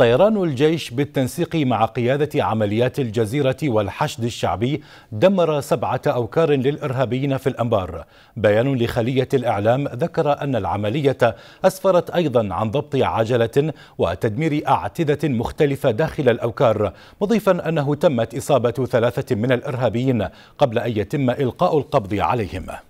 طيران الجيش بالتنسيق مع قيادة عمليات الجزيرة والحشد الشعبي دمر سبعة أوكار للإرهابيين في الأنبار بيان لخلية الإعلام ذكر أن العملية أسفرت أيضا عن ضبط عجلة وتدمير أعتدة مختلفة داخل الأوكار مضيفا أنه تمت إصابة ثلاثة من الإرهابيين قبل أن يتم إلقاء القبض عليهم